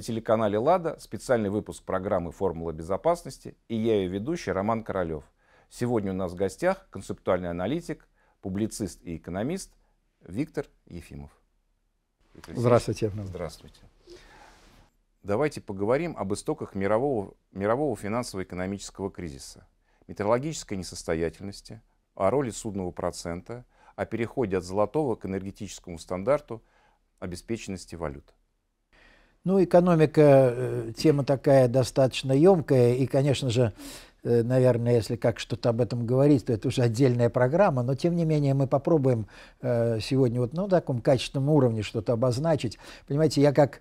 на телеканале «Лада» специальный выпуск программы «Формула безопасности» и я ее ведущий Роман Королев. Сегодня у нас в гостях концептуальный аналитик, публицист и экономист Виктор Ефимов. Здравствуйте. Здравствуйте. Давайте поговорим об истоках мирового, мирового финансово-экономического кризиса, метеорологической несостоятельности, о роли судного процента, о переходе от золотого к энергетическому стандарту обеспеченности валют. Ну, экономика, э, тема такая достаточно емкая, и, конечно же, э, наверное, если как что-то об этом говорить, то это уже отдельная программа, но тем не менее мы попробуем э, сегодня вот на таком качественном уровне что-то обозначить. Понимаете, я как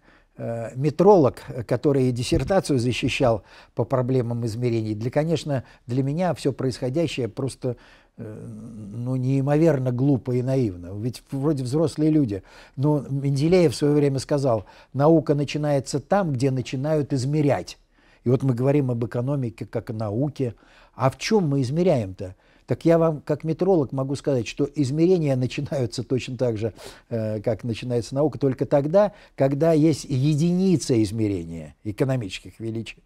метролог, который диссертацию защищал по проблемам измерений, для, конечно, для меня все происходящее просто Э, ну, неимоверно глупо и наивно. Ведь вроде взрослые люди. Но Менделеев в свое время сказал, наука начинается там, где начинают измерять. И вот мы говорим об экономике как о науке. А в чем мы измеряем-то? Так я вам, как метролог, могу сказать, что измерения начинаются точно так же, э, как начинается наука, только тогда, когда есть единица измерения экономических величин.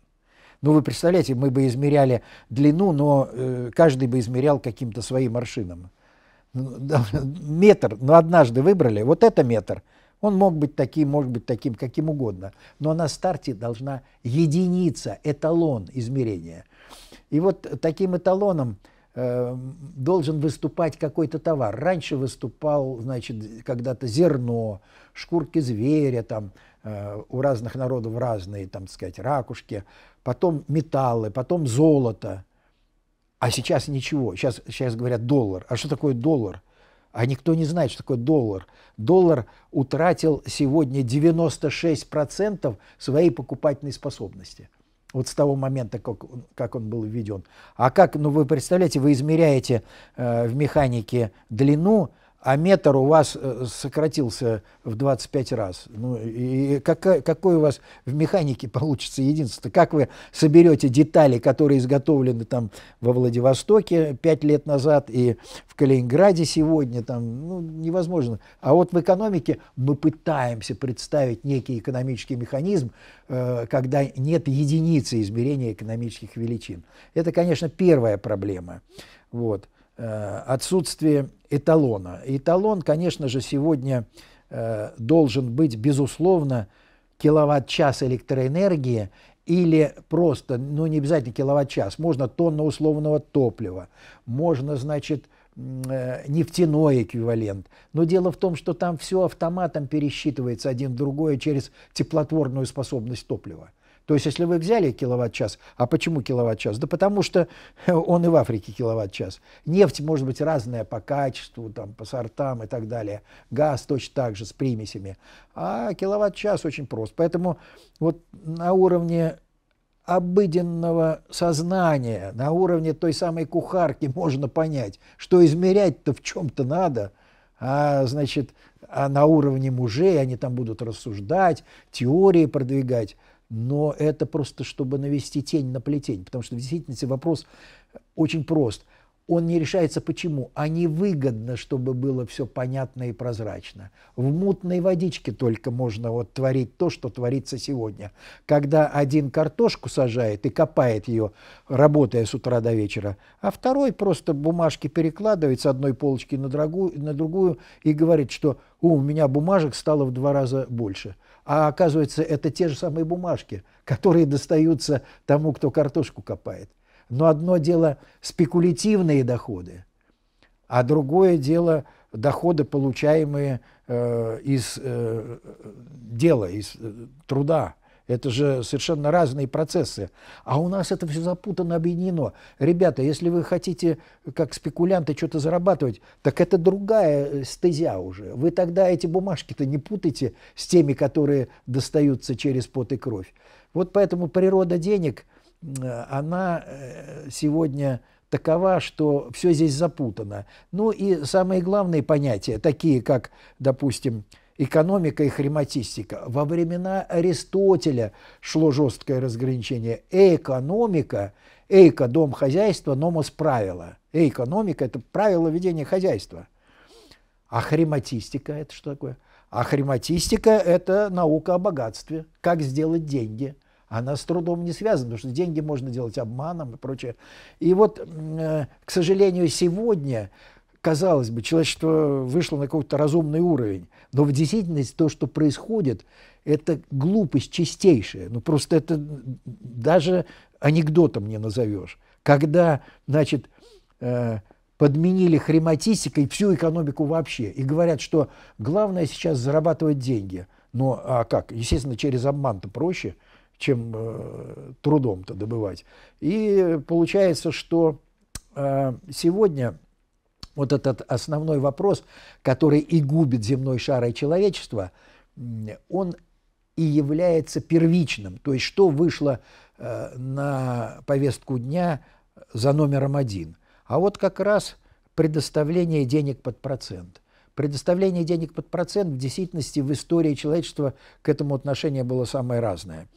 Ну, вы представляете, мы бы измеряли длину, но э, каждый бы измерял каким-то своим маршином. Ну, метр, но ну, однажды выбрали, вот это метр. Он мог быть таким, может быть таким, каким угодно. Но на старте должна единица, эталон измерения. И вот таким эталоном э, должен выступать какой-то товар. Раньше выступал, значит, когда-то зерно, шкурки зверя, там, Э, у разных народов разные, там, так сказать, ракушки, потом металлы, потом золото. А сейчас ничего. Сейчас, сейчас говорят доллар. А что такое доллар? А никто не знает, что такое доллар. Доллар утратил сегодня 96% своей покупательной способности. Вот с того момента, как как он был введен. А как, ну вы представляете, вы измеряете э, в механике длину, а метр у вас э, сократился в 25 раз. Ну, и какая, какой у вас в механике получится единство? Как вы соберете детали, которые изготовлены там во Владивостоке 5 лет назад и в Калининграде сегодня? Там, ну, невозможно. А вот в экономике мы пытаемся представить некий экономический механизм, э, когда нет единицы измерения экономических величин. Это, конечно, первая проблема. Вот. Э, отсутствие эталона. Эталон, конечно же, сегодня э, должен быть, безусловно, киловатт-час электроэнергии или просто, ну не обязательно киловатт-час, можно тонна условного топлива, можно, значит, э, нефтяной эквивалент. Но дело в том, что там все автоматом пересчитывается один в другое через теплотворную способность топлива. То есть, если вы взяли киловатт-час, а почему киловатт-час? Да потому что э, он и в Африке киловатт-час. Нефть может быть разная по качеству, там, по сортам и так далее. Газ точно так же с примесями. А киловатт-час очень прост. Поэтому вот на уровне обыденного сознания, на уровне той самой кухарки можно понять, что измерять-то в чем-то надо, а значит, а на уровне мужей они там будут рассуждать, теории продвигать но это просто, чтобы навести тень на плетень, потому что в действительности вопрос очень прост. Он не решается почему, а невыгодно, чтобы было все понятно и прозрачно. В мутной водичке только можно вот творить то, что творится сегодня. Когда один картошку сажает и копает ее, работая с утра до вечера, а второй просто бумажки перекладывает с одной полочки на другую, на другую и говорит, что у меня бумажек стало в два раза больше – а оказывается, это те же самые бумажки, которые достаются тому, кто картошку копает. Но одно дело спекулятивные доходы, а другое дело доходы, получаемые э, из э, дела, из э, труда. Это же совершенно разные процессы. А у нас это все запутано, объединено. Ребята, если вы хотите как спекулянты что-то зарабатывать, так это другая э, стезя уже. Вы тогда эти бумажки-то не путайте с теми, которые достаются через пот и кровь. Вот поэтому природа денег, э, она э, сегодня такова, что все здесь запутано. Ну и самые главные понятия, такие как, допустим, экономика и хрематистика. Во времена Аристотеля шло жесткое разграничение. Экономика, эйко – дом хозяйства, номос – правило. Экономика – это правило ведения хозяйства. А хрематистика – это что такое? А хрематистика – это наука о богатстве, как сделать деньги. Она с трудом не связана, потому что деньги можно делать обманом и прочее. И вот, э, к сожалению, сегодня казалось бы, человечество вышло на какой-то разумный уровень, но в действительности то, что происходит, это глупость чистейшая. Ну просто это даже анекдотом не назовешь. Когда, значит, э, подменили хрематистикой всю экономику вообще и говорят, что главное сейчас зарабатывать деньги. Но а как? Естественно, через обман-то проще, чем э, трудом-то добывать. И получается, что э, сегодня вот этот основной вопрос, который и губит земной шар и человечество, он и является первичным. То есть что вышло э, на повестку дня за номером один. А вот как раз предоставление денег под процент. Предоставление денег под процент в действительности в истории человечества к этому отношение было самое разное.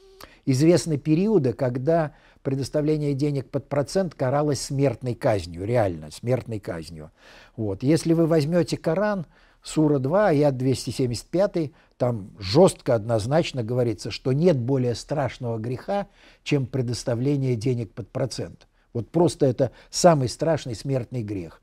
Известны периоды, когда предоставление денег под процент каралось смертной казнью, реально, смертной казнью. Вот. Если вы возьмете Коран, Сура 2, аят 275, там жестко, однозначно говорится, что нет более страшного греха, чем предоставление денег под процент. Вот просто это самый страшный смертный грех.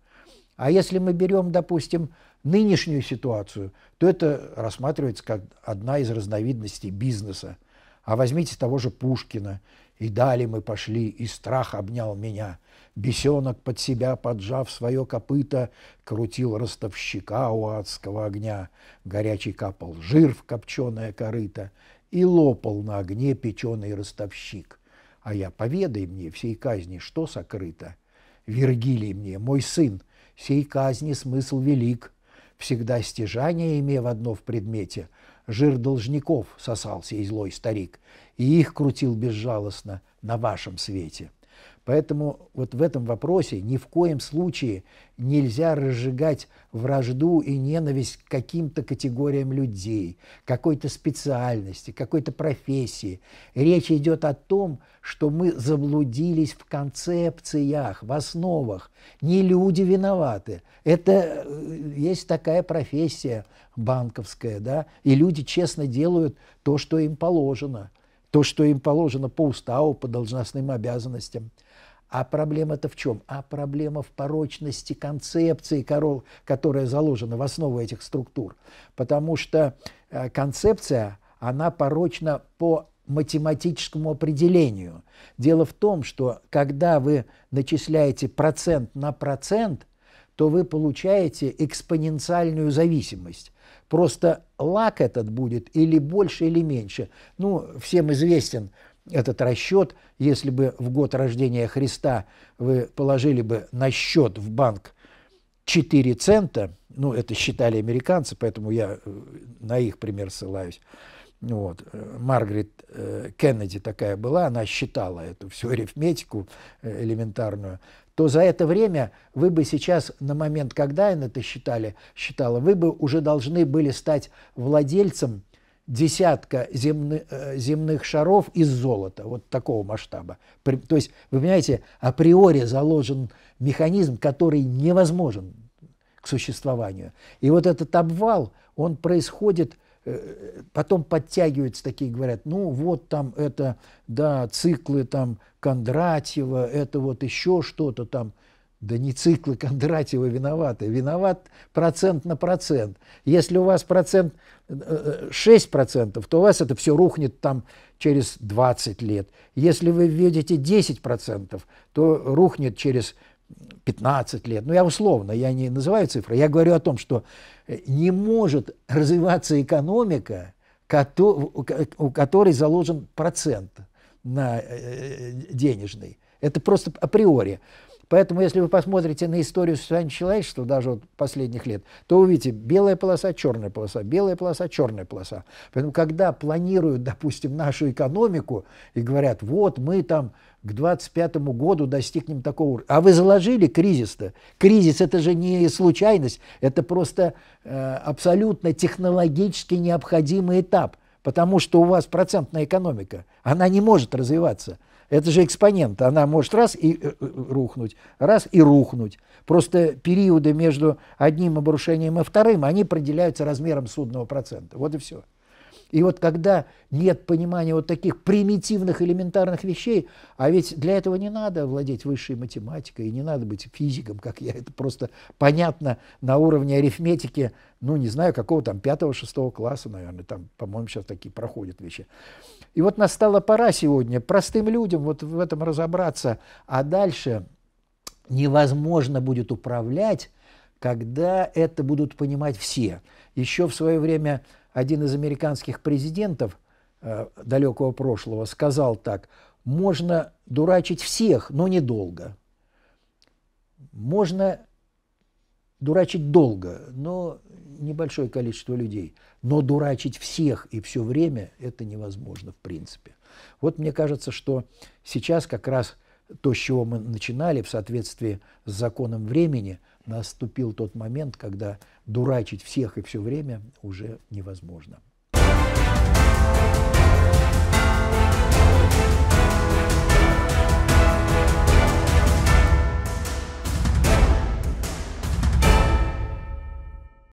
А если мы берем, допустим, нынешнюю ситуацию, то это рассматривается как одна из разновидностей бизнеса. А возьмите того же Пушкина и далее мы пошли, и страх обнял меня. Бесенок под себя, поджав свое копыто, крутил ростовщика у адского огня. Горячий капал жир в копченое корыто, и лопал на огне печеный ростовщик. А я, поведай мне всей казни, что сокрыто. Вергилий мне, мой сын, сей казни смысл велик, всегда стяжание в одно в предмете – жир должников сосался и злой старик, и их крутил безжалостно на вашем свете. Поэтому вот в этом вопросе ни в коем случае нельзя разжигать вражду и ненависть к каким-то категориям людей, какой-то специальности, какой-то профессии. Речь идет о том, что мы заблудились в концепциях, в основах. Не люди виноваты. Это э, есть такая профессия банковская, да, и люди честно делают то, что им положено – то, что им положено по уставу, по должностным обязанностям. А проблема-то в чем? А проблема в порочности концепции, которая заложена в основу этих структур. Потому что э, концепция, она порочна по математическому определению. Дело в том, что когда вы начисляете процент на процент, то вы получаете экспоненциальную зависимость. Просто лак этот будет или больше, или меньше. Ну, всем известен этот расчет. Если бы в год рождения Христа вы положили бы на счет в банк 4 цента, ну, это считали американцы, поэтому я э, на их пример ссылаюсь, вот. Э, Маргарет э, Кеннеди такая была, она считала эту всю арифметику э, элементарную, то за это время вы бы сейчас, на момент, когда она это считали, считала, вы бы уже должны были стать владельцем десятка земны, земных шаров из золота, вот такого масштаба. При, то есть, вы понимаете, априори заложен механизм, который невозможен к существованию. И вот этот обвал, он происходит Э, потом подтягиваются такие, говорят, ну вот там это, да, циклы там Кондратьева, это вот еще что-то там. Да не циклы Кондратьева виноваты. Виноват процент на процент. Если у вас процент 6%, э, э, то у вас это все рухнет там через 20 лет. Если вы введете 10%, то рухнет через 15 лет, ну я условно, я не называю цифры, я говорю о том, что э, не может развиваться экономика, у которой заложен процент на э, э, денежный. Это просто априори. Поэтому, если вы посмотрите на историю существования человечества, даже вот последних лет, то увидите белая полоса, черная полоса, белая полоса, черная полоса. Поэтому, когда планируют, допустим, нашу экономику и говорят, вот мы там к 25 году достигнем такого уровня. А вы заложили кризис-то? Кризис – это же не случайность, это просто э, абсолютно технологически необходимый этап, потому что у вас процентная экономика, она не может развиваться – это же экспонент. Она может раз и э, э, рухнуть, раз и рухнуть. Просто периоды между одним обрушением и вторым, они определяются размером судного процента. Вот и все. И вот когда нет понимания вот таких примитивных элементарных вещей, а ведь для этого не надо владеть высшей математикой, и не надо быть физиком, как я, это просто понятно на уровне арифметики, ну, не знаю, какого там, пятого, шестого класса, наверное, там, по-моему, сейчас такие проходят вещи. И вот настала пора сегодня простым людям вот в этом разобраться, а дальше невозможно будет управлять, когда это будут понимать все. Еще в свое время один из американских президентов э, далекого прошлого сказал так, можно дурачить всех, но недолго. Можно дурачить долго, но небольшое количество людей. Но дурачить всех и все время это невозможно в принципе. Вот мне кажется, что сейчас как раз то, с чего мы начинали в соответствии с законом времени – наступил тот момент, когда дурачить всех и все время уже невозможно.